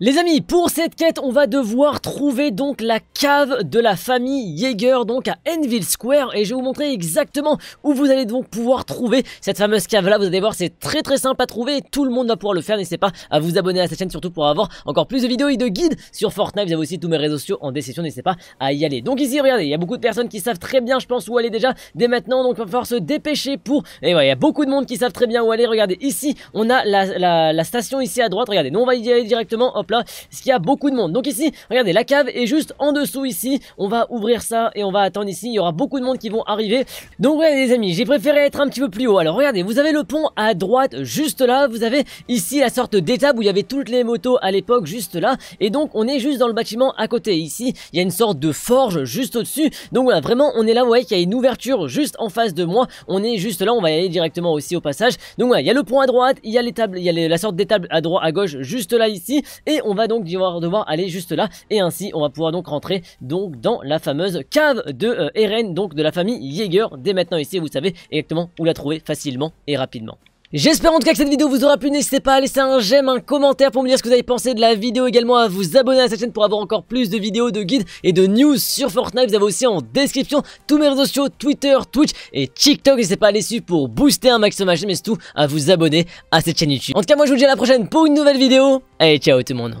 Les amis, pour cette quête, on va devoir trouver donc la cave de la famille Jaeger, donc à Enville Square, et je vais vous montrer exactement où vous allez donc pouvoir trouver cette fameuse cave-là. Vous allez voir, c'est très très simple à trouver, tout le monde va pouvoir le faire. N'hésitez pas à vous abonner à cette chaîne, surtout pour avoir encore plus de vidéos et de guides sur Fortnite. Vous avez aussi tous mes réseaux sociaux en description, n'hésitez pas à y aller. Donc ici, regardez, il y a beaucoup de personnes qui savent très bien, je pense, où aller déjà dès maintenant, donc il va falloir se dépêcher pour... Et ouais, il y a beaucoup de monde qui savent très bien où aller. Regardez, ici, on a la, station ici à droite, regardez, nous on va y aller directement, hop, là, ce qu'il y a beaucoup de monde. Donc ici, regardez, la cave est juste en dessous ici. On va ouvrir ça et on va attendre ici. Il y aura beaucoup de monde qui vont arriver. Donc ouais, les amis, j'ai préféré être un petit peu plus haut. Alors regardez, vous avez le pont à droite, juste là. Vous avez ici la sorte d'étable où il y avait toutes les motos à l'époque, juste là. Et donc on est juste dans le bâtiment à côté. Ici, il y a une sorte de forge juste au-dessus. Donc voilà, vraiment, on est là, vous voyez qu'il y a une ouverture juste en face de moi. On est juste là, on va y aller directement aussi au passage. Donc voilà, il y a le pont à droite, il y a tables. il y a la sorte d'étable à droite, à gauche, juste là ici. Et on va donc devoir aller juste là. Et ainsi, on va pouvoir donc rentrer donc dans la fameuse cave de euh, Eren, donc de la famille Jaeger. Dès maintenant ici, vous savez exactement où la trouver facilement et rapidement. J'espère en tout cas que cette vidéo vous aura plu, n'hésitez pas à laisser un j'aime, un commentaire pour me dire ce que vous avez pensé de la vidéo, également à vous abonner à cette chaîne pour avoir encore plus de vidéos, de guides et de news sur Fortnite, vous avez aussi en description tous mes réseaux sociaux, Twitter, Twitch et TikTok, n'hésitez pas à les suivre pour booster un maximum ma chaîne, mais surtout à vous abonner à cette chaîne YouTube. En tout cas moi je vous dis à la prochaine pour une nouvelle vidéo, allez ciao tout le monde